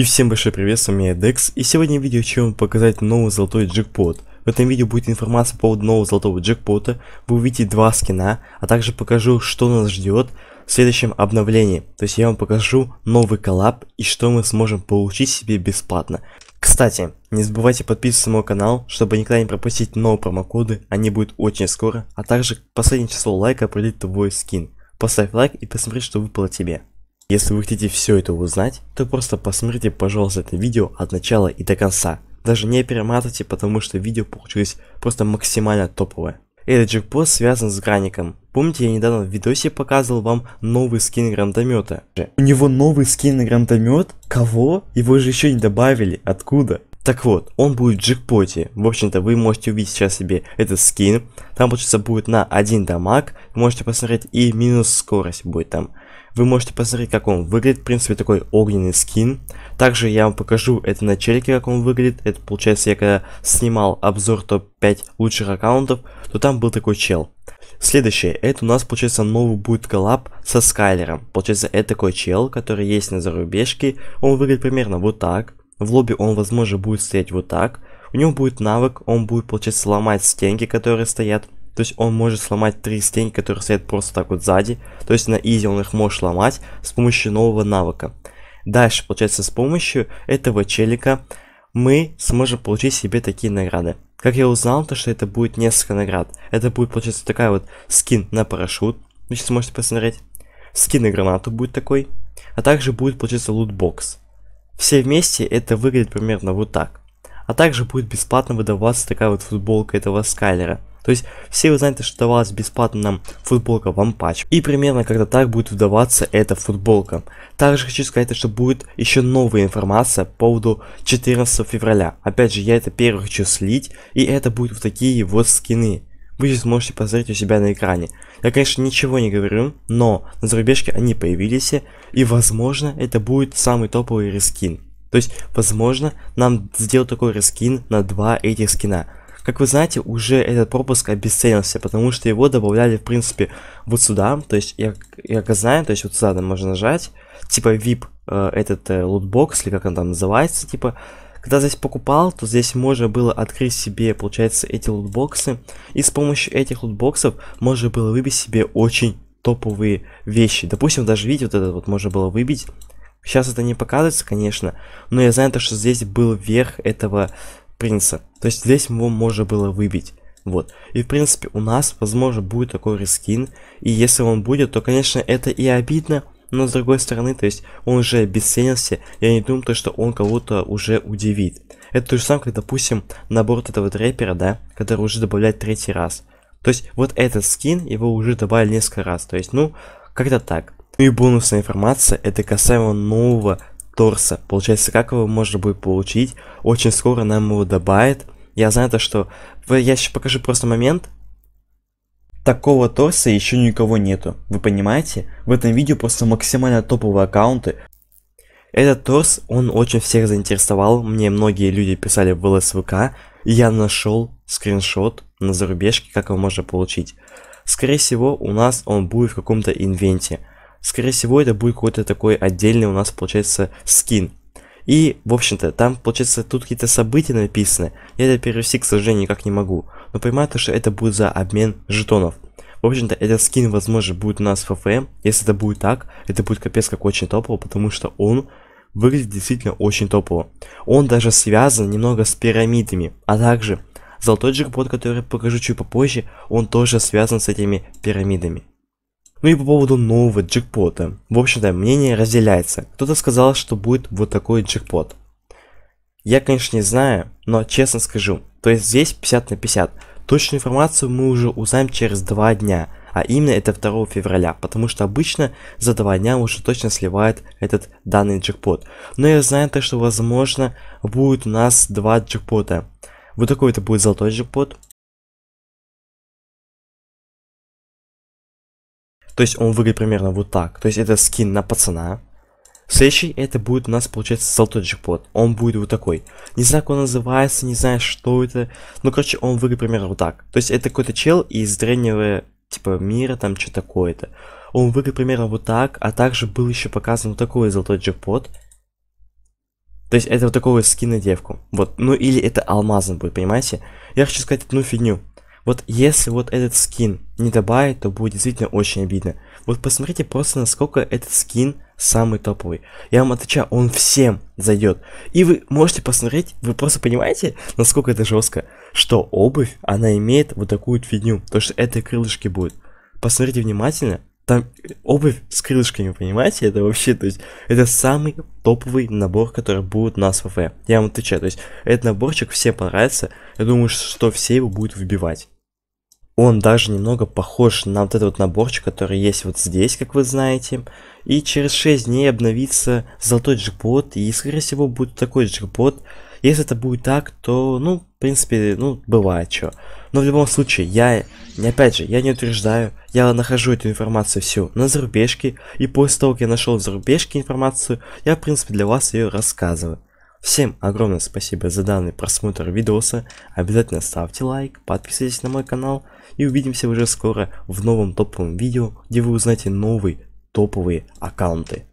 И всем большое привет, с вами я Dex, и сегодня в видео хочу вам показать новый золотой джекпот. В этом видео будет информация по поводу нового золотого джекпота, вы увидите два скина, а также покажу, что нас ждет в следующем обновлении. То есть я вам покажу новый коллаб и что мы сможем получить себе бесплатно. Кстати, не забывайте подписываться на мой канал, чтобы никогда не пропустить новые промокоды, они будут очень скоро, а также последнее число лайка определит твой скин. Поставь лайк и посмотри, что выпало тебе. Если вы хотите все это узнать, то просто посмотрите, пожалуйста, это видео от начала и до конца. Даже не перематывайте, потому что видео получилось просто максимально топовое. Этот джекпот связан с Граником. Помните, я недавно в видосе показывал вам новый скин гранатомета. У него новый скин гранатомет? Кого? Его же еще не добавили. Откуда? Так вот, он будет в джекпоте. В общем-то, вы можете увидеть сейчас себе этот скин. Там, получается, будет на один дамаг. Можете посмотреть, и минус скорость будет там. Вы можете посмотреть, как он выглядит. В принципе, такой огненный скин. Также я вам покажу это на челике, как он выглядит. Это получается, я когда снимал обзор топ-5 лучших аккаунтов, то там был такой чел. Следующее, это у нас, получается, новый будет коллаб со Скайлером. Получается, это такой чел, который есть на зарубежке. Он выглядит примерно вот так. В лобби он, возможно, будет стоять вот так. У него будет навык, он будет, получается, ломать стенки, которые стоят. То есть он может сломать три стень, которые стоят просто так вот сзади. То есть на изи он их может сломать с помощью нового навыка. Дальше, получается, с помощью этого челика мы сможем получить себе такие награды. Как я узнал, то что это будет несколько наград. Это будет, получается, такая вот скин на парашют. Вы сейчас можете посмотреть. Скин на гранату будет такой. А также будет, получается, лутбокс. Все вместе это выглядит примерно вот так. А также будет бесплатно выдаваться такая вот футболка этого Скайлера. То есть все вы знаете, что давалась бесплатно нам футболка вампач. И примерно когда так будет выдаваться эта футболка. Также хочу сказать, что будет еще новая информация по поводу 14 февраля. Опять же, я это первый хочу слить, и это будут вот такие вот скины. Вы же сможете посмотреть у себя на экране. Я, конечно, ничего не говорю, но на зарубежке они появились, и, возможно, это будет самый топовый рескин. То есть, возможно, нам сделать такой рескин на два этих скина. Как вы знаете, уже этот пропуск обесценился, потому что его добавляли, в принципе, вот сюда. То есть, я, я как знаю, то есть вот сюда можно нажать. Типа VIP э, этот э, лутбокс, или как он там называется, типа... Когда здесь покупал, то здесь можно было открыть себе, получается, эти лутбоксы. И с помощью этих лутбоксов можно было выбить себе очень топовые вещи. Допустим, даже видите вот этот вот можно было выбить. Сейчас это не показывается, конечно, но я знаю то, что здесь был верх этого принца. То есть здесь его можно было выбить. Вот. И в принципе у нас, возможно, будет такой рескин. И если он будет, то, конечно, это и обидно. Но с другой стороны, то есть он уже обесценился. Я не думаю, то, что он кого-то уже удивит. Это то же самое, как, допустим, набор этого дрэпера, да, который уже добавляет третий раз. То есть вот этот скин, его уже добавили несколько раз. То есть, ну, как-то так. Ну и бонусная информация, это касаемо нового торса. Получается, как его можно будет получить? Очень скоро нам его добавят. Я знаю то, что... Я сейчас покажу просто момент. Такого торса еще никого нету. Вы понимаете? В этом видео просто максимально топовые аккаунты. Этот торс, он очень всех заинтересовал. Мне многие люди писали в ЛСВК. И я нашел скриншот на зарубежке, как его можно получить. Скорее всего, у нас он будет в каком-то инвенте. Скорее всего, это будет какой-то такой отдельный у нас, получается, скин. И, в общем-то, там, получается, тут какие-то события написаны. Я это перевести, к сожалению, никак не могу. Но понимаю то, что это будет за обмен жетонов. В общем-то, этот скин, возможно, будет у нас в ФФМ. Если это будет так, это будет капец как очень топово, потому что он выглядит действительно очень топово. Он даже связан немного с пирамидами, а также золотой джекпот, который я покажу чуть попозже, он тоже связан с этими пирамидами. Ну и по поводу нового джекпота. В общем-то, мнение разделяется. Кто-то сказал, что будет вот такой джекпот. Я, конечно, не знаю, но честно скажу, то есть здесь 50 на 50. Точную информацию мы уже узнаем через 2 дня, а именно это 2 февраля, потому что обычно за 2 дня уже точно сливает этот данный джекпот. Но я знаю то, что возможно будет у нас 2 джекпота. Вот такой это будет золотой джекпот, То есть он выглядит примерно вот так. То есть это скин на пацана. Следующий это будет у нас получается золотой джекпот. Он будет вот такой. Не знаю, как он называется, не знаю, что это. Ну, короче, он выглядит примерно вот так. То есть это какой-то чел из древнего типа мира, там что то такое-то. Он выглядит примерно вот так, а также был еще показан вот такой золотой джекпот. То есть это вот такого скина девку. Вот, ну или это алмазом будет, понимаете? Я хочу сказать одну фигню. Вот если вот этот скин не добавить, то будет действительно очень обидно. Вот посмотрите просто, насколько этот скин самый топовый. Я вам отвечаю, он всем зайдет. И вы можете посмотреть, вы просто понимаете, насколько это жестко, что обувь, она имеет вот такую фигню, то что это крылышки будет. Посмотрите внимательно, там обувь с крылышками, понимаете? Это вообще, то есть, это самый топовый набор, который будет у нас в ФФ. Я вам отвечаю, то есть, этот наборчик всем понравится. Я думаю, что все его будут выбивать он даже немного похож на вот этот вот наборчик, который есть вот здесь, как вы знаете. И через 6 дней обновится золотой джекпот, и скорее всего будет такой джекпот. Если это будет так, то, ну, в принципе, ну, бывает что. Но в любом случае, я, опять же, я не утверждаю, я нахожу эту информацию всю на зарубежке, и после того, как я нашел зарубежке информацию, я, в принципе, для вас ее рассказываю. Всем огромное спасибо за данный просмотр видоса. Обязательно ставьте лайк, подписывайтесь на мой канал. И увидимся уже скоро в новом топовом видео, где вы узнаете новые топовые аккаунты.